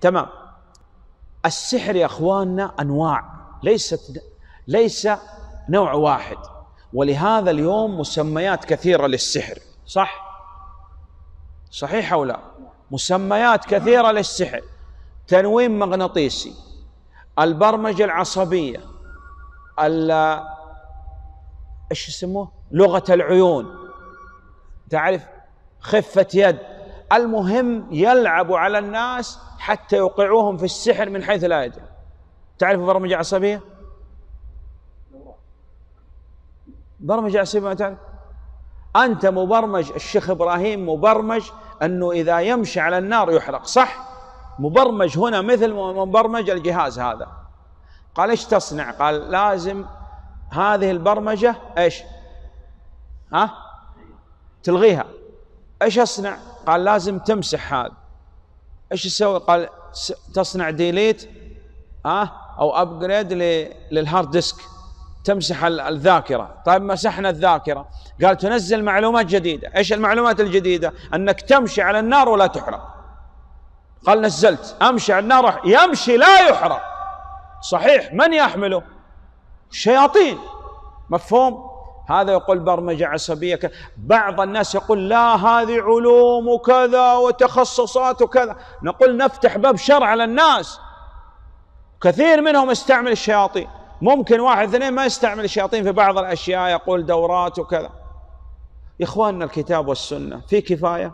تمام السحر يا اخواننا انواع ليست ليس نوع واحد ولهذا اليوم مسميات كثيره للسحر صح صحيح او لا مسميات كثيره للسحر تنويم مغناطيسي البرمجه العصبيه ال ايش يسموه لغه العيون تعرف خفه يد المهم يلعب على الناس حتى يوقعوهم في السحر من حيث لا يدري تعرف برمجة عصبية؟ برمجة عصبية ما تعرف؟ أنت مبرمج الشيخ إبراهيم مبرمج أنه إذا يمشي على النار يحرق صح؟ مبرمج هنا مثل مبرمج الجهاز هذا قال ايش تصنع؟ قال لازم هذه البرمجة ايش؟ ها؟ تلغيها ايش اصنع؟ قال لازم تمسح هذا ايش تسوي؟ قال تصنع ديليت ها او ابجريد للهارد ديسك تمسح الذاكره، طيب مسحنا الذاكره قال تنزل معلومات جديده، ايش المعلومات الجديده؟ انك تمشي على النار ولا تحرق. قال نزلت امشي على النار يمشي لا يحرق. صحيح من يحمله؟ الشياطين مفهوم؟ هذا يقول برمجة عصبية كذا بعض الناس يقول لا هذه علوم وكذا وتخصصات وكذا نقول نفتح باب شرع الناس كثير منهم استعمل الشياطين ممكن واحد اثنين ما يستعمل الشياطين في بعض الأشياء يقول دورات وكذا إخواننا الكتاب والسنة في كفاية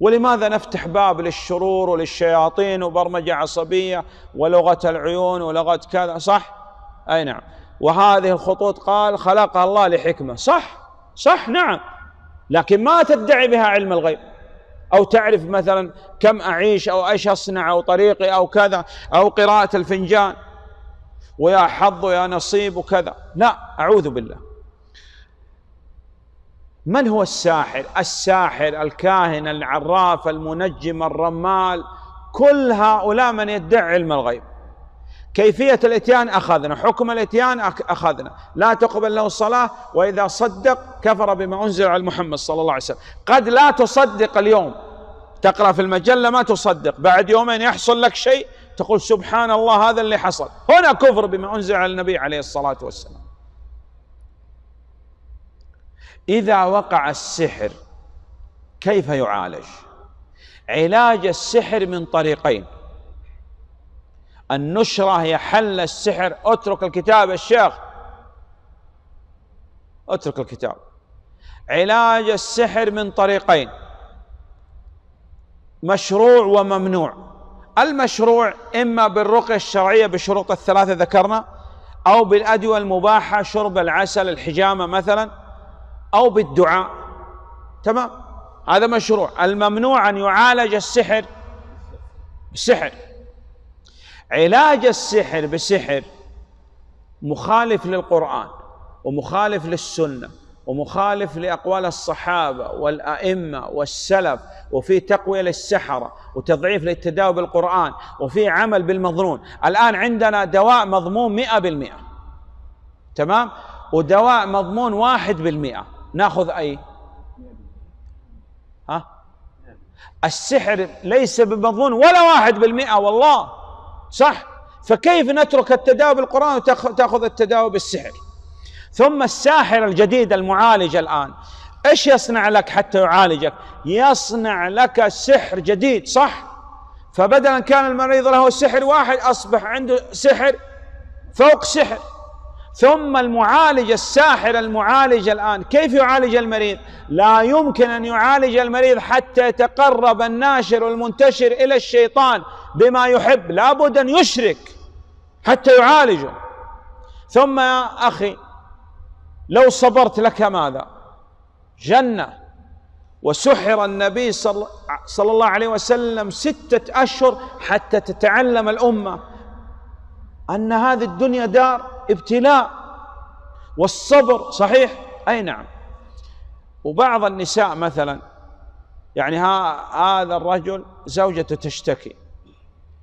ولماذا نفتح باب للشرور وللشياطين وبرمجة عصبية ولغة العيون ولغة كذا صح؟ أي نعم وهذه الخطوط قال خلقها الله لحكمة صح صح نعم لكن ما تدعي بها علم الغيب أو تعرف مثلا كم أعيش أو إيش أصنع أو طريقي أو كذا أو قراءة الفنجان ويا حظ ويا نصيب وكذا لا أعوذ بالله من هو الساحر الساحر الكاهن العراف المنجم الرمال كل هؤلاء من يدعي علم الغيب كيفية الاتيان أخذنا حكم الاتيان أخذنا لا تقبل له الصلاة وإذا صدق كفر بما أنزل على محمد صلى الله عليه وسلم قد لا تصدق اليوم تقرأ في المجلة ما تصدق بعد يومين يحصل لك شيء تقول سبحان الله هذا اللي حصل هنا كفر بما أنزل على النبي عليه الصلاة والسلام إذا وقع السحر كيف يعالج علاج السحر من طريقين النشرة هي حل السحر اترك الكتاب يا شيخ اترك الكتاب علاج السحر من طريقين مشروع وممنوع المشروع إما بالرقية الشرعية بالشروط الثلاثة ذكرنا أو بالأدوية المباحة شرب العسل الحجامة مثلا أو بالدعاء تمام هذا مشروع الممنوع أن يعالج السحر السحر علاج السحر بسحر مخالف للقرآن ومخالف للسنة ومخالف لأقوال الصحابة والأئمة والسلف وفي تقوية للسحرة وتضعيف للتداوي بالقرآن وفي عمل بالمظنون الآن عندنا دواء مضمون مئة بالمئة تمام ودواء مضمون واحد بالمئة ناخذ أي ها السحر ليس بمضمون ولا واحد بالمئة والله صح فكيف نترك التداوي بالقرآن وتأخذ التداوي بالسحر ثم الساحر الجديد المعالج الآن ايش يصنع لك حتى يعالجك يصنع لك سحر جديد صح فبدلا كان المريض له سحر واحد أصبح عنده سحر فوق سحر ثم المعالج الساحر المعالج الآن كيف يعالج المريض لا يمكن أن يعالج المريض حتى يتقرب الناشر المنتشر إلى الشيطان بما يحب لابد أن يشرك حتى يعالجه ثم يا أخي لو صبرت لك ماذا جنة وسحر النبي صلى الله عليه وسلم ستة أشهر حتى تتعلم الأمة أن هذه الدنيا دار ابتلاء والصبر صحيح أي نعم وبعض النساء مثلا يعني هذا الرجل زوجته تشتكي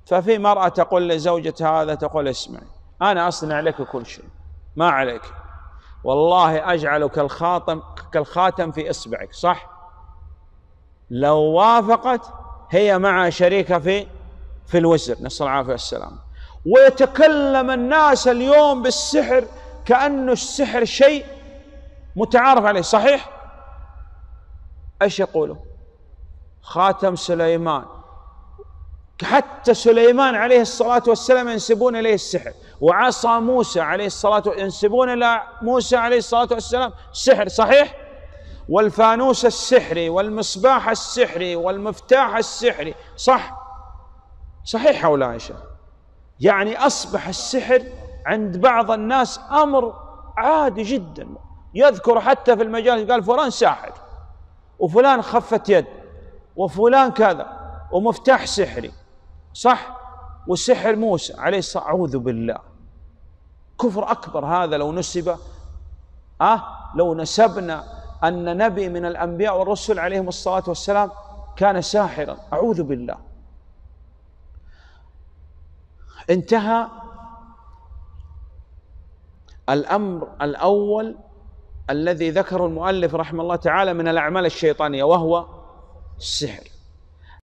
ففي مرأة تقول لزوجة هذا تقول اسمعي أنا أصنع لك كل شيء ما عليك والله أجعلك الخاتم كالخاتم في إصبعك صح لو وافقت هي مع شريكة في في الوزر نسأل العافية والسلامة ويتكلم الناس اليوم بالسحر كأنه السحر شيء متعارف عليه صحيح ايش يقولوا خاتم سليمان حتى سليمان عليه الصلاة والسلام ينسبون إليه السحر وعصا موسى عليه الصلاة ينسبون إلى موسى عليه الصلاة والسلام سحر صحيح والفانوس السحري والمصباح السحري والمفتاح السحري صح صحيح لا يا شيخ يعني أصبح السحر عند بعض الناس أمر عادي جدا يذكر حتى في المجال قال فلان ساحر وفلان خفت يد وفلان كذا ومفتاح سحري صح وسحر موسى عليه الصلاة أعوذ بالله كفر أكبر هذا لو نسب أه لو نسبنا أن نبي من الأنبياء والرسل عليهم الصلاة والسلام كان ساحرا أعوذ بالله انتهى الامر الاول الذي ذكره المؤلف رحمه الله تعالى من الاعمال الشيطانيه وهو السحر